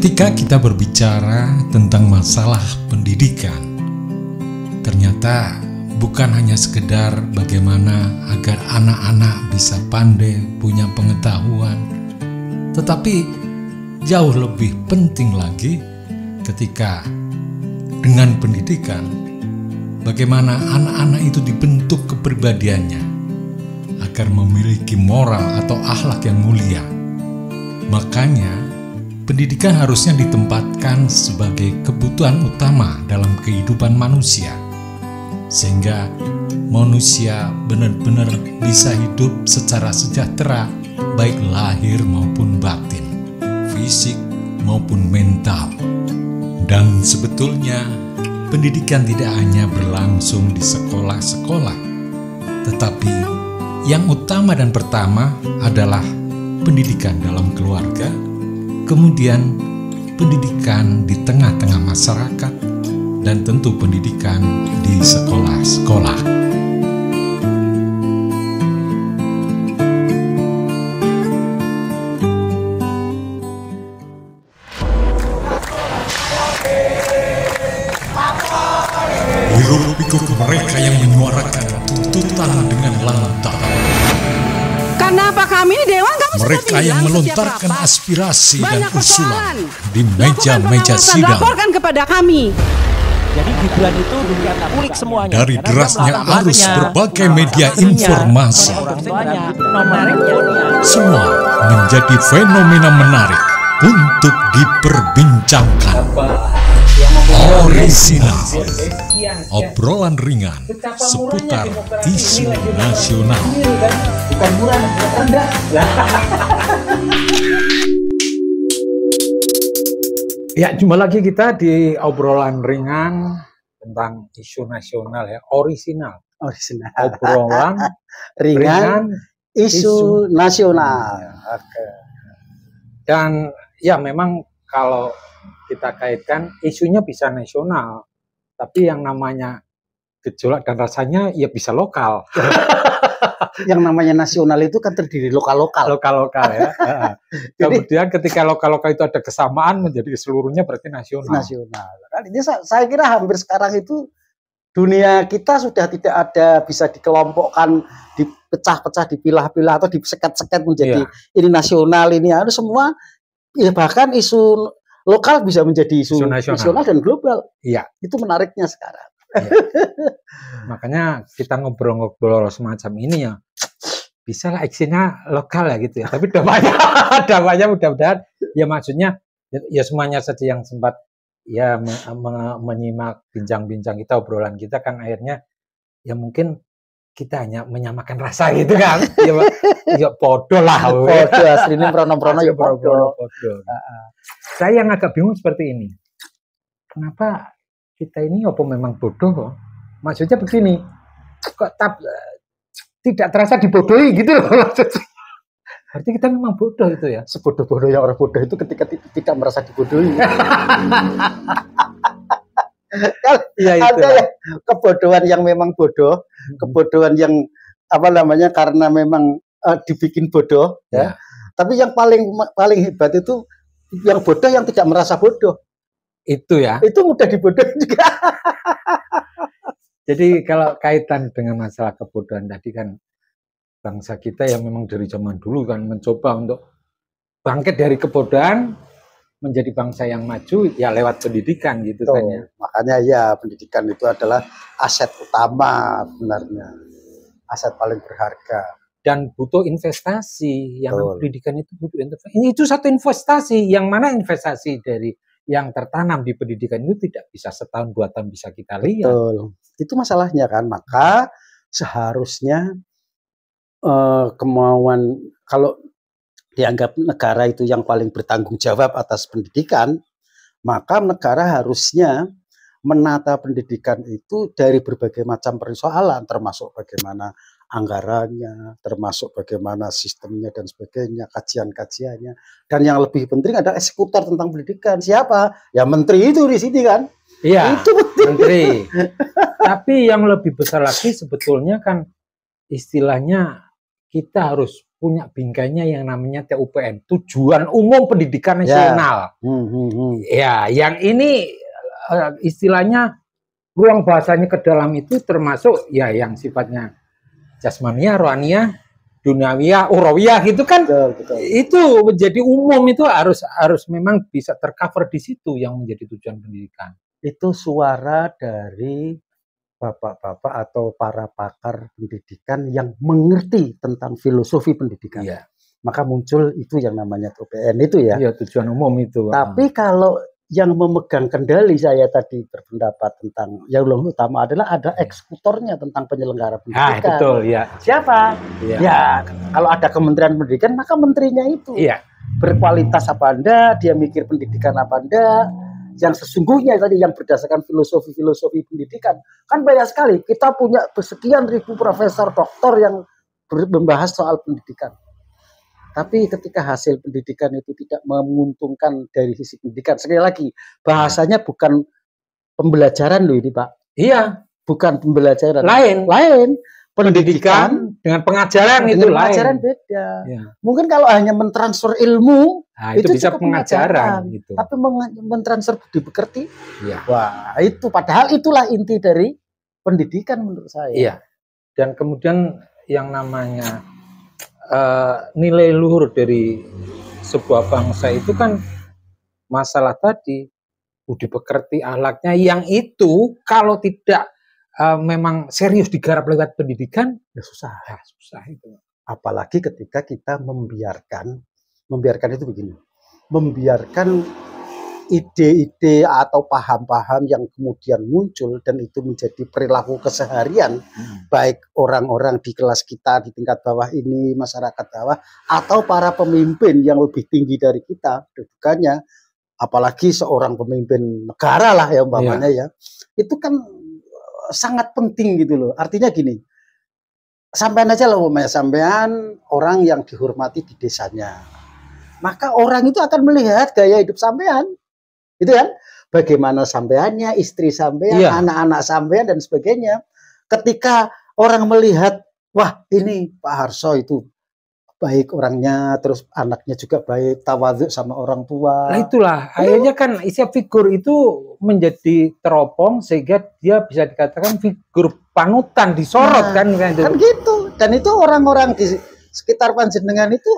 Ketika kita berbicara tentang masalah pendidikan, ternyata bukan hanya sekedar bagaimana agar anak-anak bisa pandai punya pengetahuan, tetapi jauh lebih penting lagi ketika dengan pendidikan bagaimana anak-anak itu dibentuk kepribadiannya agar memiliki moral atau akhlak yang mulia. Makanya pendidikan harusnya ditempatkan sebagai kebutuhan utama dalam kehidupan manusia, sehingga manusia benar-benar bisa hidup secara sejahtera, baik lahir maupun batin, fisik maupun mental. Dan sebetulnya, pendidikan tidak hanya berlangsung di sekolah-sekolah, tetapi yang utama dan pertama adalah pendidikan dalam keluarga kemudian pendidikan di tengah-tengah masyarakat, dan tentu pendidikan di sekolah-sekolah. yang melontarkan rapat, aspirasi dan usulan di meja-meja sidang. Laporkan kepada kami. Jadi Gibran itu dunia publik semuanya. Dari derasnya arus berbagai media informasi, semua menjadi fenomena menarik untuk diperbincangkan. Original ya, obrolan ringan seputar isu nasional. Kan bukan murah, rendah. Ya, cuma lagi kita di obrolan ringan tentang isu nasional ya, orisinal. Orisinal. Obrolan ringan, ringan isu, isu nasional. Ya, Okay. Dan ya memang kalau kita kaitkan isunya bisa nasional tapi yang namanya gejolak dan rasanya ya bisa lokal. yang namanya nasional itu kan terdiri lokal-lokal. Lokal-lokal ya. Jadi, Kemudian ketika lokal-lokal itu ada kesamaan menjadi seluruhnya berarti nasional. Nasional. Kan ini saya kira hampir sekarang itu dunia kita sudah tidak ada bisa dikelompokkan, dipecah-pecah, dipilah-pilah atau diseket-seket menjadi ya. ini nasional ini harus semua ya bahkan isu lokal bisa menjadi isu, isu nasional. nasional dan global. Iya. Itu menariknya sekarang. Ya. Makanya kita ngobrol-ngobrol semacam ini ya bisa lah aksinya lokal ya gitu ya. Tapi damanya, damanya mudah-mudahan ya maksudnya ya semuanya saja yang sempat ya me, me, menyimak bincang-bincang kita obrolan kita kan akhirnya ya mungkin kita hanya menyamakan rasa gitu kan. ya, ya podo lah. Podo ini prono-prono ya podo. podo. podo saya yang agak bingung seperti ini. Kenapa kita ini apa memang bodoh kok? Maksudnya begini, kok tab, tidak terasa dibodohi gitu loh. Berarti kita memang bodoh itu ya. Sebodoh-bodohnya orang bodoh itu ketika tidak merasa dibodohi. Kan iya, ya, itu. kebodohan yang memang bodoh, hmm. kebodohan yang apa namanya karena memang uh, dibikin bodoh ya. ya. Tapi yang paling paling hebat itu yang bodoh yang tidak merasa bodoh itu ya itu mudah dibodohin juga jadi kalau kaitan dengan masalah kebodohan tadi kan bangsa kita yang memang dari zaman dulu kan mencoba untuk bangkit dari kebodohan menjadi bangsa yang maju ya lewat pendidikan gitu Tuh, kan ya. Makanya ya pendidikan itu adalah aset utama sebenarnya. Aset paling berharga dan butuh investasi yang oh. pendidikan itu butuh investasi. Ini itu satu investasi yang mana investasi dari yang tertanam di pendidikan itu tidak bisa setahun dua tahun bisa kita lihat. Betul. Itu masalahnya kan. Maka seharusnya uh, kemauan kalau dianggap negara itu yang paling bertanggung jawab atas pendidikan, maka negara harusnya menata pendidikan itu dari berbagai macam persoalan termasuk bagaimana anggarannya, termasuk bagaimana sistemnya dan sebagainya, kajian-kajiannya. Dan yang lebih penting ada eksekutor tentang pendidikan. Siapa? Ya menteri itu di sini kan. Iya. Nah, itu penting. Menteri. Tapi yang lebih besar lagi sebetulnya kan istilahnya kita harus punya bingkainya yang namanya TUPN, tujuan umum pendidikan ya. nasional. Ya, hmm, hmm, hmm. ya yang ini eh, istilahnya ruang bahasanya ke dalam itu termasuk ya yang sifatnya jasmania, rohania, duniawiya, urawiyah itu kan betul, betul. itu menjadi umum itu harus harus memang bisa tercover di situ yang menjadi tujuan pendidikan. Itu suara dari bapak-bapak atau para pakar pendidikan yang mengerti tentang filosofi pendidikan. Iya. Maka muncul itu yang namanya UPN itu ya. Iya, tujuan umum itu. Tapi hmm. kalau yang memegang kendali saya tadi berpendapat tentang yang lebih utama adalah ada iya. eksekutornya tentang penyelenggara nah, pendidikan. Ah, betul, ya. Siapa? Ya. ya, kalau ada Kementerian Pendidikan maka menterinya itu. Iya. Berkualitas apa Anda, dia mikir pendidikan apa Anda, yang sesungguhnya tadi yang berdasarkan filosofi-filosofi pendidikan. Kan banyak sekali kita punya sekian ribu profesor, doktor yang membahas soal pendidikan. Tapi ketika hasil pendidikan itu tidak menguntungkan dari sisi pendidikan, sekali lagi bahasanya bukan pembelajaran loh ini Pak. Iya, bukan pembelajaran. Lain, lain. Pendidikan, pendidikan dengan pengajaran itu itu pengajaran beda. Ya. Mungkin kalau hanya mentransfer ilmu nah, itu, itu bisa pengajaran, pengajaran gitu. Tapi mentransfer budi pekerti, ya. wah itu padahal itulah inti dari pendidikan menurut saya. Iya. Dan kemudian yang namanya Eh, nilai luhur dari sebuah bangsa itu kan masalah tadi budi pekerti ahlaknya yang itu kalau tidak uh, memang serius digarap lewat pendidikan ya susah ya susah itu apalagi ketika kita membiarkan membiarkan itu begini membiarkan ide-ide atau paham-paham yang kemudian muncul dan itu menjadi perilaku keseharian hmm. baik orang-orang di kelas kita di tingkat bawah ini masyarakat bawah atau para pemimpin yang lebih tinggi dari kita dudukannya apalagi seorang pemimpin negara lah ya umpamanya yeah. ya itu kan eh, sangat penting gitu loh artinya gini sampean aja loh umpamanya sampean orang yang dihormati di desanya maka orang itu akan melihat gaya hidup sampean itu kan bagaimana sampeannya, istri sampean, iya. anak-anak sampean dan sebagainya. Ketika orang melihat, wah ini Pak Harso itu baik orangnya, terus anaknya juga baik, tawaduk sama orang tua. Nah itulah, iya. akhirnya kan isi figur itu menjadi teropong sehingga dia bisa dikatakan figur panutan disorot nah, kan kan gitu. Kan gitu. Dan itu orang-orang di sekitar Panjenengan itu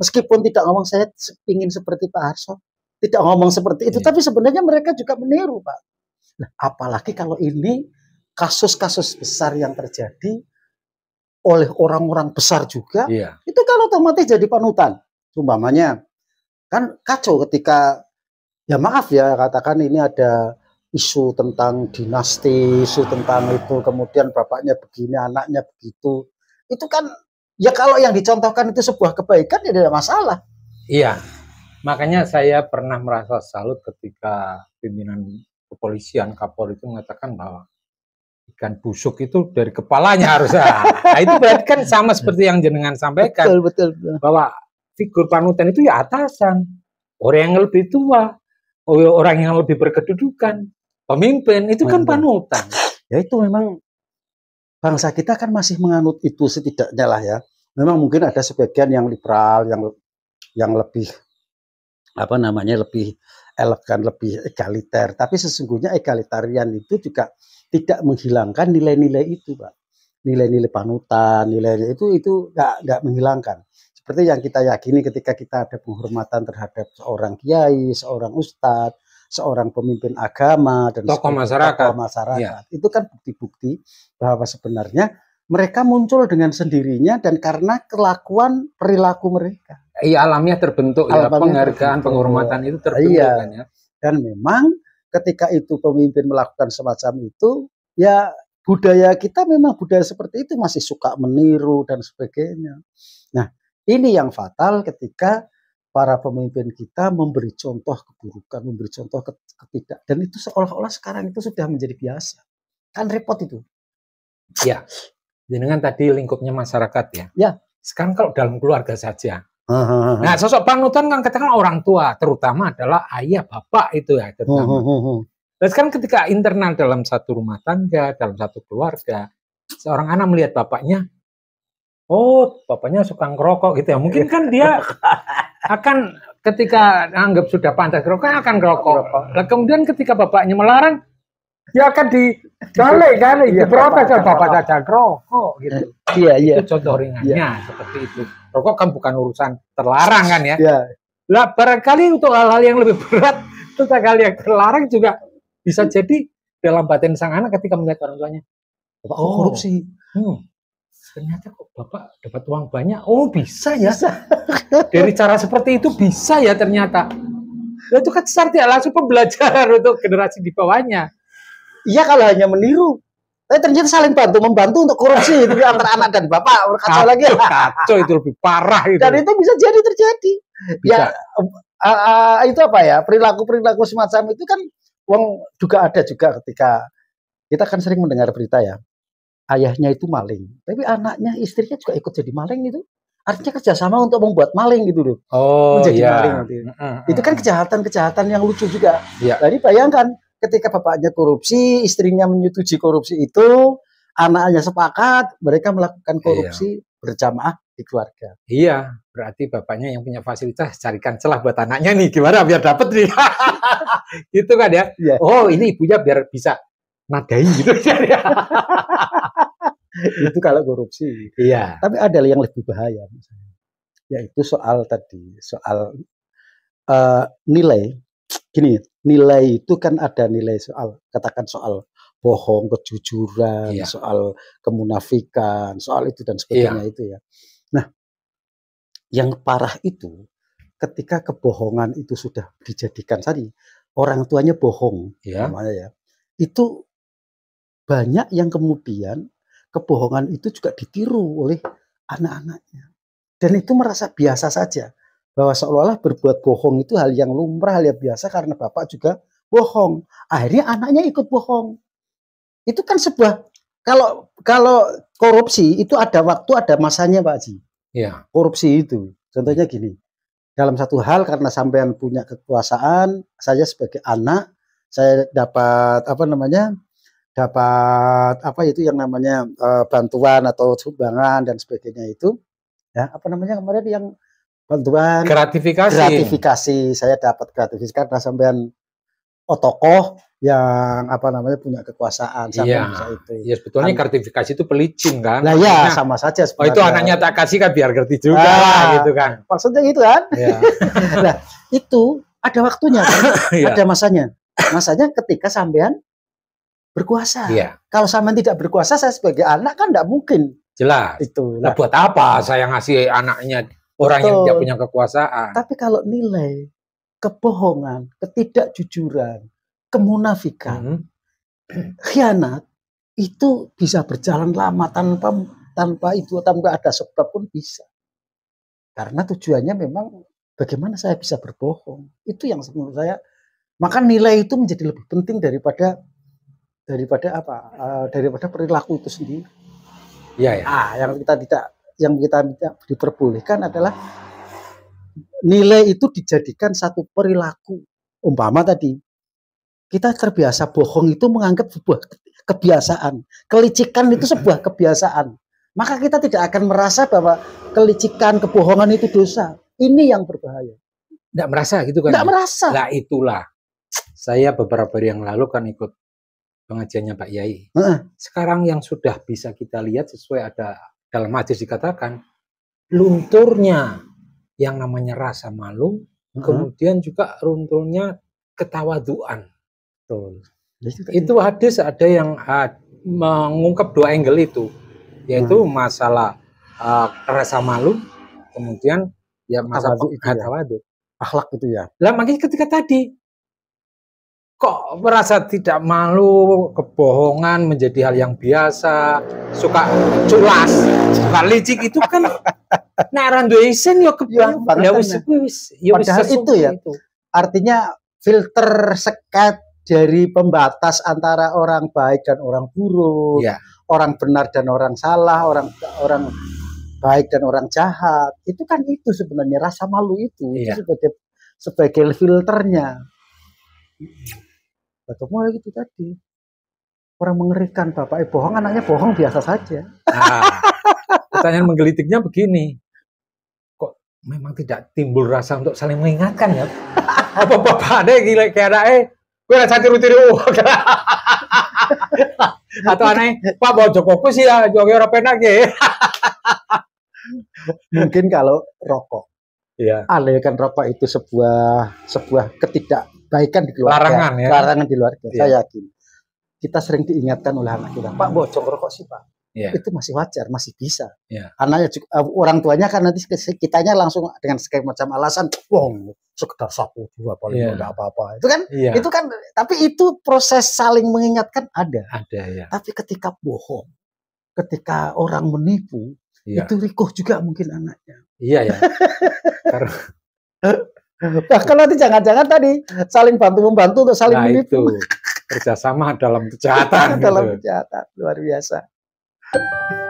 meskipun tidak ngomong saya ingin seperti Pak Harso, tidak ngomong seperti itu, yeah. tapi sebenarnya mereka juga meniru, Pak. Nah, apalagi kalau ini kasus-kasus besar yang terjadi oleh orang-orang besar juga, yeah. itu kalau otomatis jadi panutan. Umpamanya kan kacau ketika ya maaf ya katakan ini ada isu tentang dinasti, isu tentang itu, kemudian bapaknya begini, anaknya begitu. Itu kan ya kalau yang dicontohkan itu sebuah kebaikan ya tidak masalah. Iya. Makanya saya pernah merasa salut ketika pimpinan kepolisian Kapolri itu mengatakan bahwa ikan busuk itu dari kepalanya harusnya. Nah, itu berarti kan sama iya. seperti yang jenengan sampaikan. Betul, betul, betul. Bahwa figur panutan itu ya atasan, orang yang lebih tua, orang yang lebih berkedudukan, pemimpin itu kan panutan. Ya itu memang bangsa kita kan masih menganut itu setidaknya lah ya. Memang mungkin ada sebagian yang liberal, yang yang lebih apa namanya lebih elegan, lebih egaliter. Tapi sesungguhnya egalitarian itu juga tidak menghilangkan nilai-nilai itu, Pak. Nilai-nilai panutan, nilai nilai itu itu nggak nggak menghilangkan. Seperti yang kita yakini ketika kita ada penghormatan terhadap seorang kiai, seorang ustadz, seorang pemimpin agama dan tokoh masyarakat. Tokoh iya. masyarakat. Ya. Itu kan bukti-bukti bahwa sebenarnya mereka muncul dengan sendirinya dan karena kelakuan perilaku mereka iya alamiah terbentuk ya, alamiah ya penghargaan terbentuk. penghormatan itu iya. terbentuk iya. kan ya dan memang ketika itu pemimpin melakukan semacam itu ya budaya kita memang budaya seperti itu masih suka meniru dan sebagainya nah ini yang fatal ketika para pemimpin kita memberi contoh keburukan, memberi contoh ketidak, dan itu seolah-olah sekarang itu sudah menjadi biasa. Kan repot itu. Ya, dengan tadi lingkupnya masyarakat ya. Ya. Sekarang kalau dalam keluarga saja, Nah, sosok panutan kan katakan orang tua, terutama adalah ayah, bapak itu ya terutama. Dan nah, kan ketika internal dalam satu rumah tangga, dalam satu keluarga, seorang anak melihat bapaknya, oh bapaknya suka ngerokok gitu ya. Mungkin kan dia akan ketika anggap sudah pantas ngerokok, akan ngerokok. kemudian ketika bapaknya melarang, ya akan di galek kan iya, protes sama bapak saja rokok oh, gitu. Iya iya. Itu contoh ringannya iya. seperti itu. Rokok kan bukan urusan terlarang kan ya. Iya. Lah barangkali untuk hal-hal yang lebih berat itu hal yang terlarang juga bisa jadi dalam batin sang anak ketika melihat orang tuanya bapak oh. korupsi. Hmm. Ternyata kok bapak dapat uang banyak. Oh bisa ya. Bisa. Dari cara seperti itu bisa ya ternyata. Nah, itu kan secara langsung pembelajaran untuk generasi di bawahnya Iya kalau hanya meniru. Tapi ternyata saling bantu membantu untuk korupsi itu ya, antara anak dan bapak. Kacau, lagi. Ya. Kacau itu lebih parah itu. Dan itu bisa jadi terjadi. Bisa. Ya uh, uh, itu apa ya perilaku-perilaku semacam itu kan wong juga ada juga ketika kita kan sering mendengar berita ya ayahnya itu maling, tapi anaknya istrinya juga ikut jadi maling itu. Artinya kerjasama untuk membuat maling gitu loh. Oh, menjadi yeah. maling gitu. Itu kan kejahatan-kejahatan yang lucu juga. Yeah. Iya. Jadi bayangkan ketika bapaknya korupsi, istrinya menyetujui korupsi itu, anaknya sepakat, mereka melakukan iya. korupsi iya. berjamaah di keluarga. Iya, berarti bapaknya yang punya fasilitas carikan celah buat anaknya nih, gimana biar dapat nih. gitu kan ya. Iya. Oh, ini ibunya biar bisa nadai gitu kan ya? itu kalau korupsi. Iya. Tapi ada yang lebih bahaya misalnya. Yaitu soal tadi, soal uh, nilai. Gini, nilai itu kan ada nilai soal katakan soal bohong, kejujuran, yeah. soal kemunafikan, soal itu dan iya. sebagainya yeah. itu ya. Nah, yang parah itu ketika kebohongan itu sudah dijadikan tadi orang tuanya bohong yeah. namanya ya. Itu banyak yang kemudian kebohongan itu juga ditiru oleh anak-anaknya. Dan itu merasa biasa saja bahwa seolah-olah berbuat bohong itu hal yang lumrah, hal yang biasa karena bapak juga bohong. Akhirnya anaknya ikut bohong. Itu kan sebuah kalau kalau korupsi itu ada waktu ada masanya Pak Ji. Ya. Korupsi itu. Contohnya gini. Dalam satu hal karena sampean punya kekuasaan, saya sebagai anak saya dapat apa namanya? dapat apa itu yang namanya eh, bantuan atau sumbangan dan sebagainya itu. Ya, apa namanya kemarin yang bantuan gratifikasi gratifikasi saya dapat gratifikasi karena sampean oh tokoh yang apa namanya punya kekuasaan sama ya, itu. Iya, sebetulnya An gratifikasi itu pelicin kan. Nah, ya sama saja sebenarnya. Oh, itu anaknya tak kasih kan biar gerti juga ah, lah, gitu kan. Maksudnya gitu kan? Ya. nah, itu ada waktunya kan? ya. Ada masanya. Masanya ketika sampean berkuasa. Ya. Kalau sampean tidak berkuasa saya sebagai anak kan tidak mungkin. Jelas. Itu. Nah, buat apa saya ngasih anaknya orang Betul. yang tidak punya kekuasaan. Tapi kalau nilai kebohongan, ketidakjujuran, kemunafikan, hmm. khianat itu bisa berjalan lama tanpa tanpa itu tanpa ada sebab pun bisa. Karena tujuannya memang bagaimana saya bisa berbohong. Itu yang menurut saya maka nilai itu menjadi lebih penting daripada daripada apa? Eh, daripada perilaku itu sendiri. Iya ya. Ah, yang kita tidak yang kita diperbolehkan adalah nilai itu dijadikan satu perilaku. Umpama tadi, kita terbiasa bohong itu menganggap sebuah kebiasaan. Kelicikan itu sebuah kebiasaan. Maka kita tidak akan merasa bahwa kelicikan, kebohongan itu dosa. Ini yang berbahaya. Tidak merasa gitu kan? Tidak merasa. Nah itulah. Saya beberapa hari yang lalu kan ikut pengajiannya Pak Yai. Sekarang yang sudah bisa kita lihat sesuai ada dalam hadis dikatakan lunturnya yang namanya rasa malu, hmm. kemudian juga runtuhnya ketawaduan. Betul. Itu hadis ada yang mengungkap dua angle itu, yaitu hmm. masalah uh, rasa malu, kemudian ya masalah ketawadu ya. akhlak itu ya. Lah makanya ketika tadi kok merasa tidak malu kebohongan menjadi hal yang biasa suka culas suka licik itu kan nah randu isen yo kebohongan ya wis wis itu ya artinya filter sekat dari pembatas antara orang baik dan orang buruk ya. orang benar dan orang salah orang orang baik dan orang jahat itu kan itu sebenarnya rasa malu itu, ya. itu iya. sebagai sebagai filternya batuk mulai gitu tadi orang mengerikan bapak eh, bohong anaknya bohong biasa saja nah, pertanyaan menggelitiknya begini kok memang tidak timbul rasa untuk saling mengingatkan ya apa bapak bapaknya gila kayak ada eh gue rasa tiru-tiru atau aneh pak bawa jokoku sih ya jokowi orang penak ya mungkin kalau rokok Iya. alihkan rokok itu sebuah sebuah ketidak kebaikan di keluarga. Larangan ya. Larangan di keluarga. Yeah. Saya yakin. Kita sering diingatkan oleh anak kita, Pak bocor rokok sih Pak. Yeah. Itu masih wajar, masih bisa. Yeah. Anaknya juga, eh, orang tuanya kan nanti kitanya langsung dengan segala macam alasan, wong sekedar satu dua paling yeah. tidak apa-apa. Itu kan, yeah. itu kan. Tapi itu proses saling mengingatkan ada. Ada ya. Tapi ketika bohong, ketika orang menipu, yeah. itu rikuh juga mungkin anaknya. Iya ya. Bahkan nanti jangan-jangan tadi saling bantu membantu untuk saling nah, menipu. Itu. Kerjasama dalam kejahatan. dalam gitu. kejahatan luar biasa.